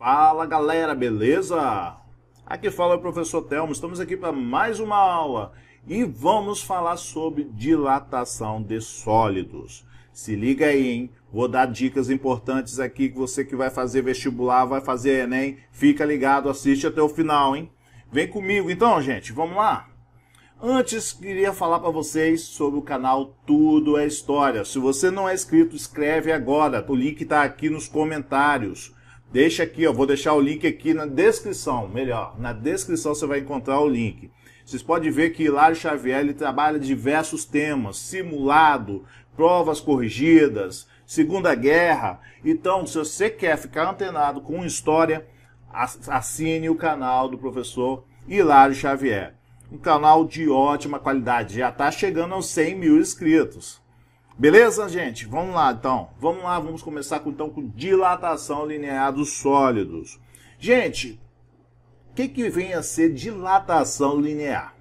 Fala galera, beleza? Aqui fala o professor Telmo, estamos aqui para mais uma aula e vamos falar sobre dilatação de sólidos. Se liga aí, hein? Vou dar dicas importantes aqui que você que vai fazer vestibular, vai fazer Enem, fica ligado, assiste até o final, hein? Vem comigo então, gente, vamos lá? Antes, queria falar para vocês sobre o canal Tudo é História. Se você não é inscrito, escreve agora. O link está aqui nos comentários. Deixa aqui, ó, vou deixar o link aqui na descrição, melhor, na descrição você vai encontrar o link. Vocês podem ver que Hilário Xavier ele trabalha diversos temas, simulado, provas corrigidas, Segunda Guerra. Então, se você quer ficar antenado com história, assine o canal do professor Hilário Xavier. Um canal de ótima qualidade, já está chegando aos 100 mil inscritos. Beleza, gente? Vamos lá então. Vamos lá, vamos começar com, então com dilatação linear dos sólidos. Gente, o que, que vem a ser dilatação linear?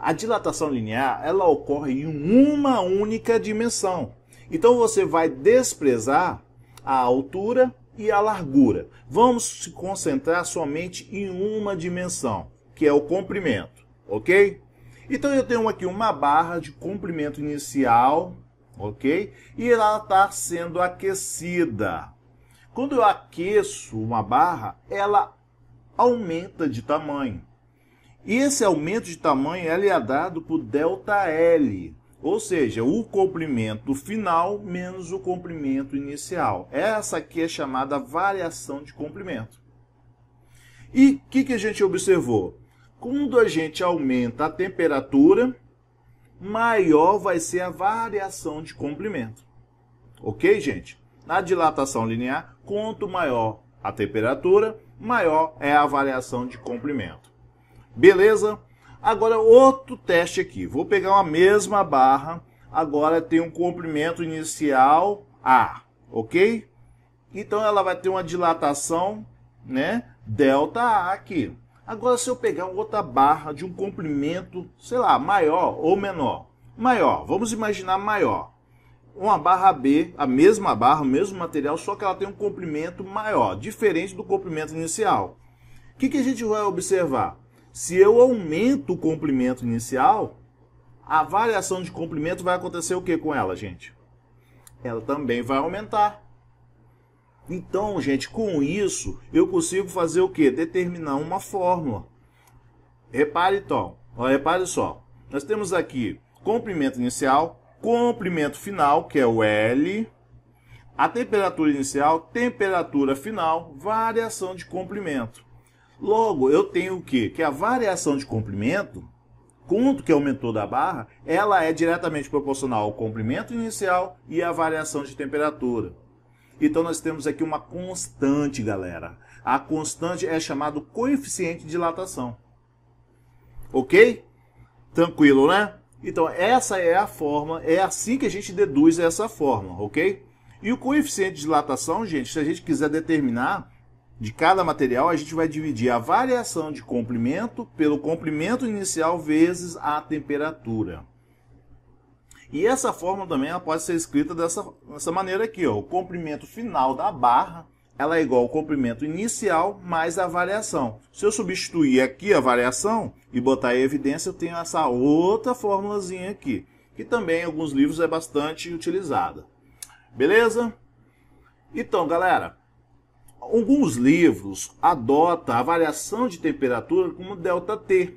A dilatação linear ela ocorre em uma única dimensão. Então você vai desprezar a altura e a largura. Vamos se concentrar somente em uma dimensão, que é o comprimento, ok? Então eu tenho aqui uma barra de comprimento inicial, ok? E ela está sendo aquecida. Quando eu aqueço uma barra, ela aumenta de tamanho. E esse aumento de tamanho é dado por ΔL, ou seja, o comprimento final menos o comprimento inicial. Essa aqui é chamada variação de comprimento. E o que, que a gente observou? Quando a gente aumenta a temperatura, maior vai ser a variação de comprimento. Ok, gente? Na dilatação linear, quanto maior a temperatura, maior é a variação de comprimento. Beleza? Agora outro teste aqui. Vou pegar a mesma barra. Agora tem um comprimento inicial A, ok? Então ela vai ter uma dilatação, né? Delta A aqui. Agora, se eu pegar outra barra de um comprimento, sei lá, maior ou menor, maior, vamos imaginar maior. Uma barra B, a mesma barra, o mesmo material, só que ela tem um comprimento maior, diferente do comprimento inicial. O que, que a gente vai observar? Se eu aumento o comprimento inicial, a variação de comprimento vai acontecer o que com ela, gente? Ela também vai aumentar. Então, gente, com isso eu consigo fazer o que? Determinar uma fórmula. Repare então, ó, repare só. Nós temos aqui comprimento inicial, comprimento final, que é o L, a temperatura inicial, temperatura final, variação de comprimento. Logo, eu tenho o que? Que a variação de comprimento, quanto que aumentou da barra, ela é diretamente proporcional ao comprimento inicial e à variação de temperatura. Então nós temos aqui uma constante, galera. A constante é chamado coeficiente de dilatação. Ok? Tranquilo, né? Então essa é a forma, é assim que a gente deduz essa forma, ok? E o coeficiente de dilatação, gente, se a gente quiser determinar de cada material, a gente vai dividir a variação de comprimento pelo comprimento inicial vezes a temperatura. E essa fórmula também ela pode ser escrita dessa, dessa maneira aqui. Ó. O comprimento final da barra ela é igual ao comprimento inicial mais a variação. Se eu substituir aqui a variação e botar em evidência, eu tenho essa outra formulazinha aqui, que também em alguns livros é bastante utilizada. Beleza? Então, galera, alguns livros adotam a variação de temperatura como delta T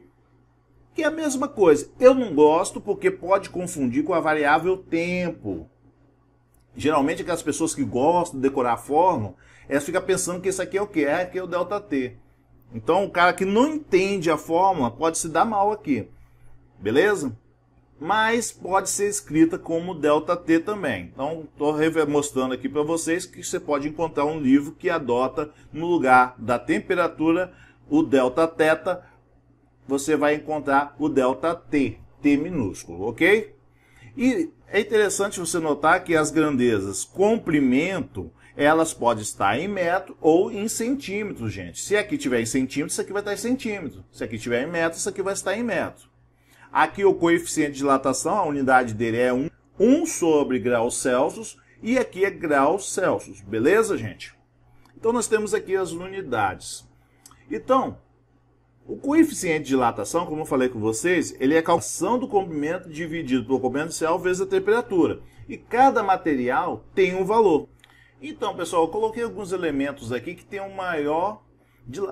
que é a mesma coisa. Eu não gosto porque pode confundir com a variável tempo. Geralmente aquelas pessoas que gostam de decorar a fórmula, elas ficam pensando que isso aqui é o que? É que é o delta t. Então o cara que não entende a fórmula pode se dar mal aqui. Beleza? Mas pode ser escrita como delta t também. Então estou mostrando aqui para vocês que você pode encontrar um livro que adota no lugar da temperatura o delta teta você vai encontrar o delta T, T minúsculo, ok? E é interessante você notar que as grandezas comprimento, elas podem estar em metro ou em centímetros, gente. Se aqui tiver em centímetros, isso aqui vai estar em centímetro. Se aqui tiver em metro, isso aqui vai estar em metro. Aqui o coeficiente de dilatação, a unidade dele é 1, 1 sobre graus Celsius, e aqui é graus Celsius, beleza, gente? Então nós temos aqui as unidades. Então, o coeficiente de dilatação, como eu falei com vocês, ele é a calção do comprimento dividido pelo comprimento inicial vezes a temperatura. E cada material tem um valor. Então, pessoal, eu coloquei alguns elementos aqui que tem um maior,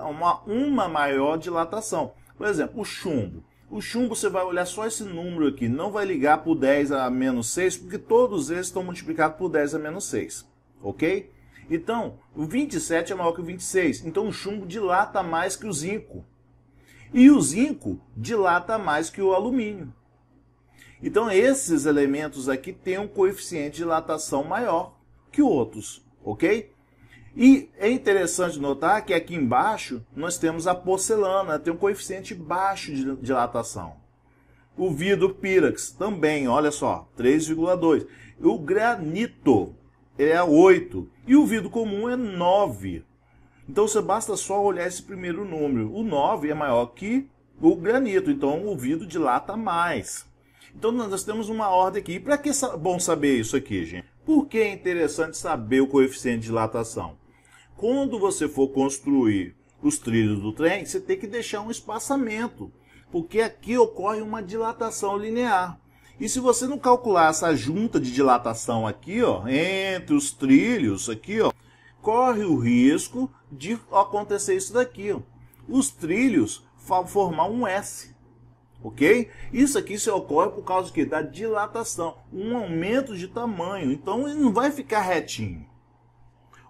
uma, uma maior dilatação. Por exemplo, o chumbo. O chumbo você vai olhar só esse número aqui, não vai ligar por 10 a menos 6, porque todos eles estão multiplicados por 10 a menos 6, ok? Então, o 27 é maior que o 26, então o chumbo dilata mais que o zinco. E o zinco dilata mais que o alumínio. Então, esses elementos aqui têm um coeficiente de dilatação maior que outros, ok? E é interessante notar que aqui embaixo nós temos a porcelana, tem um coeficiente baixo de dilatação. O vidro pirax também, olha só, 3,2. O granito é 8 e o vidro comum é 9. Então você basta só olhar esse primeiro número. O 9 é maior que o granito, então o vidro dilata mais. Então nós temos uma ordem aqui. E para que é bom saber isso aqui, gente? Por que é interessante saber o coeficiente de dilatação? Quando você for construir os trilhos do trem, você tem que deixar um espaçamento, porque aqui ocorre uma dilatação linear. E se você não calcular essa junta de dilatação aqui, ó, entre os trilhos aqui, ó, corre o risco de acontecer isso daqui. Ó. Os trilhos formar um S. Ok? Isso aqui se ocorre por causa que da dilatação, um aumento de tamanho. Então ele não vai ficar retinho.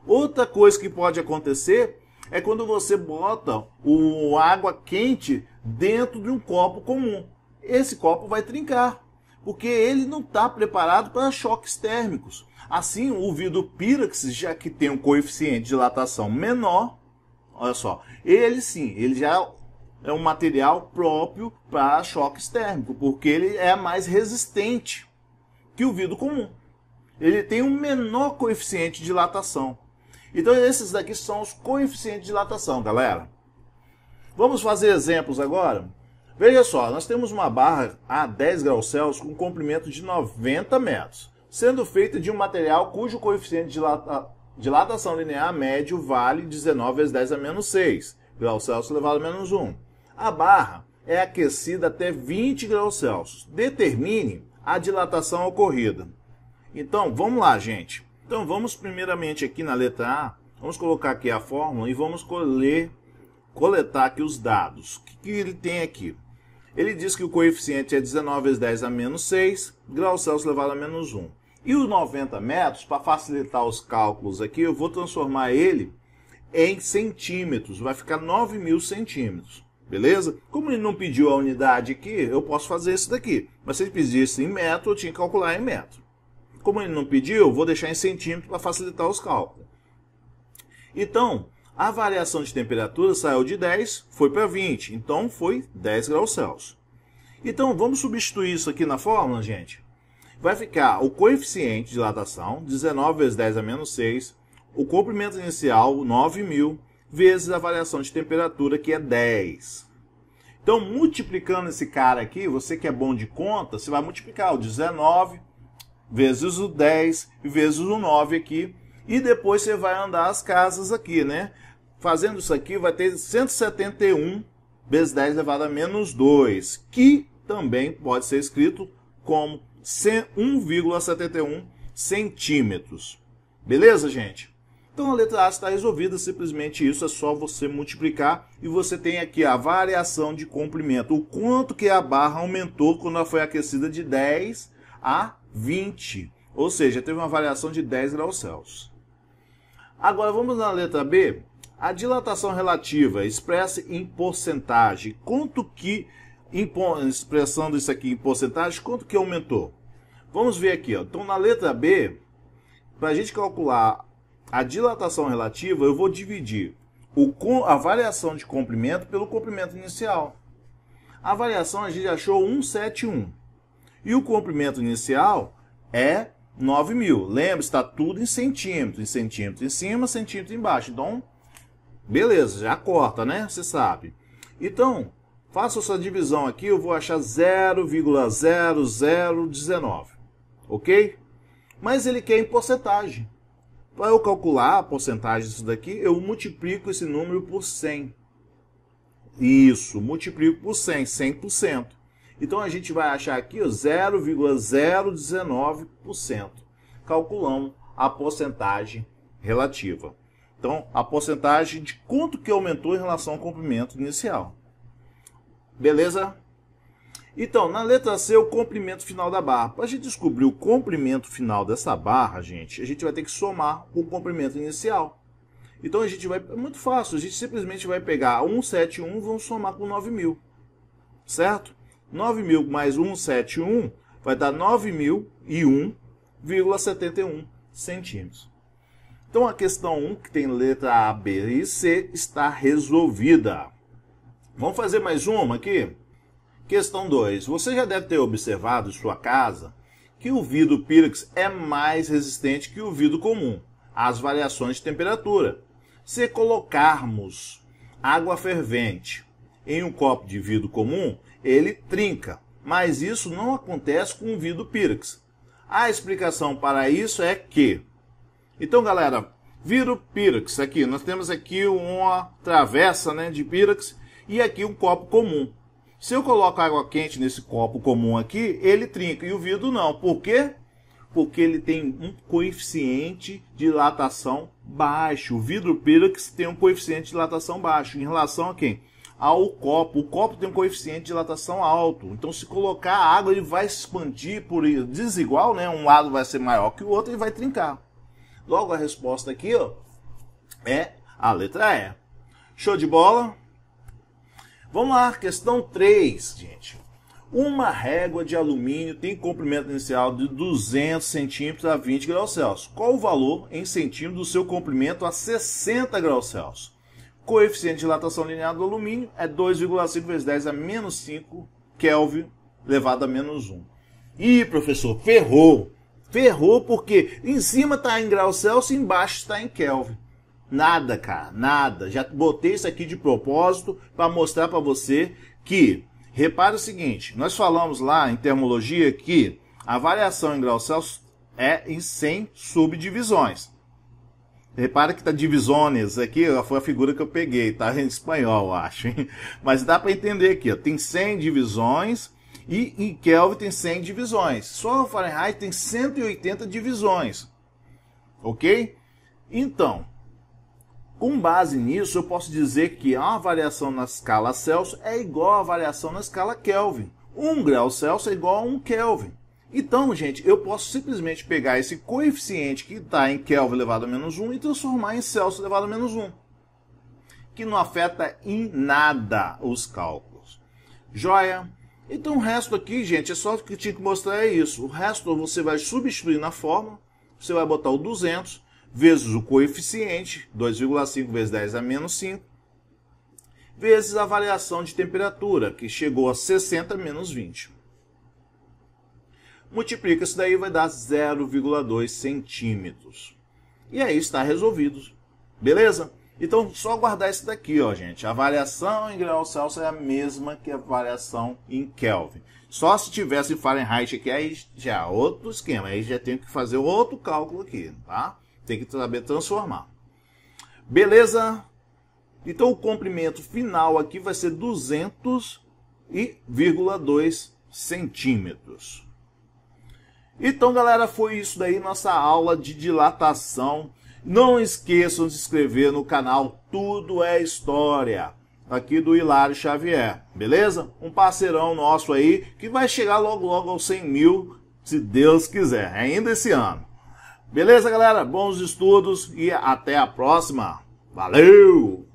Outra coisa que pode acontecer é quando você bota o água quente dentro de um copo comum. Esse copo vai trincar, porque ele não está preparado para choques térmicos. Assim, o vidro vidopirax, já que tem um coeficiente de dilatação menor, olha só, ele sim, ele já é um material próprio para choques térmicos, porque ele é mais resistente que o vidro comum. Ele tem um menor coeficiente de dilatação. Então esses daqui são os coeficientes de dilatação, galera. Vamos fazer exemplos agora? Veja só, nós temos uma barra a 10 graus Celsius com comprimento de 90 metros sendo feita de um material cujo coeficiente de dilatação linear médio vale 19 vezes 10 a menos 6, graus Celsius elevado a menos 1. A barra é aquecida até 20 graus Celsius. Determine a dilatação ocorrida. Então, vamos lá, gente. Então, vamos primeiramente aqui na letra A, vamos colocar aqui a fórmula e vamos colher, coletar aqui os dados. O que, que ele tem aqui? Ele diz que o coeficiente é 19 vezes 10 a menos 6, graus Celsius elevado a menos 1. E os 90 metros, para facilitar os cálculos aqui, eu vou transformar ele em centímetros. Vai ficar 9 mil centímetros. Beleza? Como ele não pediu a unidade aqui, eu posso fazer isso daqui. Mas se ele pedisse em metro, eu tinha que calcular em metro. Como ele não pediu, eu vou deixar em centímetro para facilitar os cálculos. Então, a variação de temperatura saiu de 10, foi para 20. Então, foi 10 graus Celsius. Então, vamos substituir isso aqui na fórmula, gente? vai ficar o coeficiente de dilatação, 19 vezes 10 a menos 6, o comprimento inicial, 9.000, vezes a variação de temperatura, que é 10. Então, multiplicando esse cara aqui, você que é bom de conta, você vai multiplicar o 19 vezes o 10 vezes o 9 aqui, e depois você vai andar as casas aqui, né? Fazendo isso aqui, vai ter 171 vezes 10 elevado a menos 2, que também pode ser escrito como 1,71 centímetros. Beleza, gente? Então a letra A está resolvida, simplesmente isso, é só você multiplicar e você tem aqui a variação de comprimento, o quanto que a barra aumentou quando ela foi aquecida de 10 a 20, ou seja, teve uma variação de 10 graus Celsius. Agora vamos na letra B, a dilatação relativa expressa em porcentagem, quanto que expressando isso aqui em porcentagem, quanto que aumentou? Vamos ver aqui, ó. então na letra B, para a gente calcular a dilatação relativa, eu vou dividir o, a variação de comprimento pelo comprimento inicial. A variação a gente achou 171. E o comprimento inicial é 9.000. Lembra, está tudo em centímetros. Em centímetro em cima, centímetro embaixo. Então, beleza, já corta, né? Você sabe. Então, Faço essa divisão aqui, eu vou achar 0,0019, ok? Mas ele quer em porcentagem. Para eu calcular a porcentagem disso daqui, eu multiplico esse número por 100. Isso, multiplico por 100, 100%. Então a gente vai achar aqui 0,019%. Calculamos a porcentagem relativa. Então, a porcentagem de quanto que aumentou em relação ao comprimento inicial. Beleza? Então, na letra C, o comprimento final da barra. Para a gente descobrir o comprimento final dessa barra, gente, a gente vai ter que somar o comprimento inicial. Então, a gente vai... É muito fácil. A gente simplesmente vai pegar 171 e vamos somar com 9.000. Certo? 9.000 mais 171 vai dar 9.001,71 centímetros. Então, a questão 1, que tem letra A, B e C, está resolvida. Vamos fazer mais uma aqui? Questão 2. Você já deve ter observado em sua casa que o vidro Pirax é mais resistente que o vidro comum às variações de temperatura. Se colocarmos água fervente em um copo de vidro comum, ele trinca, mas isso não acontece com o vidro Pirax. A explicação para isso é que... Então, galera, vidro Pirax aqui, nós temos aqui uma travessa né, de Pirax e aqui um copo comum. Se eu coloco água quente nesse copo comum aqui, ele trinca. E o vidro não. Por quê? Porque ele tem um coeficiente de dilatação baixo. O vidro que tem um coeficiente de dilatação baixo. Em relação a quem? Ao copo. O copo tem um coeficiente de dilatação alto. Então, se colocar água, ele vai se expandir por desigual, né? Um lado vai ser maior que o outro e vai trincar. Logo, a resposta aqui ó, é a letra E. Show de bola? Vamos lá, questão 3, gente. Uma régua de alumínio tem comprimento inicial de 200 centímetros a 20 graus Celsius. Qual o valor em centímetros do seu comprimento a 60 graus Celsius? Coeficiente de dilatação linear do alumínio é 2,5 vezes 10 a menos 5 Kelvin elevado a menos 1. Ih, professor, ferrou! Ferrou porque em cima está em graus Celsius e embaixo está em Kelvin. Nada, cara, nada. Já botei isso aqui de propósito para mostrar para você que, repara o seguinte, nós falamos lá em termologia que a variação em graus Celsius é em 100 subdivisões. Repara que tá divisões aqui, foi a figura que eu peguei, tá? Em espanhol, acho, hein? Mas dá para entender aqui, ó. Tem 100 divisões e em Kelvin tem 100 divisões. Só o Fahrenheit tem 180 divisões. OK? Então, com base nisso, eu posso dizer que a variação na escala Celsius é igual à variação na escala Kelvin. 1 um grau Celsius é igual a 1 um Kelvin. Então, gente, eu posso simplesmente pegar esse coeficiente que está em Kelvin elevado a menos 1 e transformar em Celsius elevado a menos 1, que não afeta em nada os cálculos. Joia? Então, o resto aqui, gente, é só o que tinha que mostrar é isso. O resto você vai substituir na fórmula, você vai botar o 200 vezes o coeficiente, 2,5 vezes 10 a menos 5, vezes a variação de temperatura, que chegou a 60 menos 20. Multiplica isso daí, vai dar 0,2 centímetros. E aí está resolvido. Beleza? Então, só guardar isso daqui, ó, gente. A variação em graus Celsius é a mesma que a variação em Kelvin. Só se tivesse Fahrenheit aqui, aí já é outro esquema. Aí já tenho que fazer outro cálculo aqui, tá? Tem que saber transformar. Beleza? Então o comprimento final aqui vai ser 200,2 centímetros. Então, galera, foi isso daí nossa aula de dilatação. Não esqueçam de se inscrever no canal Tudo é História, aqui do Hilário Xavier, beleza? Um parceirão nosso aí que vai chegar logo logo aos 100 mil, se Deus quiser, ainda esse ano. Beleza, galera? Bons estudos e até a próxima. Valeu!